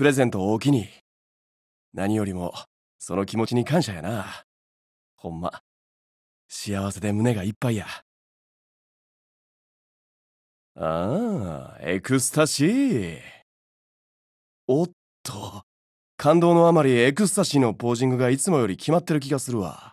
プレゼントを置きに。何よりも、その気持ちに感謝やな。ほんま、幸せで胸がいっぱいや。ああ、エクスタシー。おっと、感動のあまりエクスタシーのポージングがいつもより決まってる気がするわ。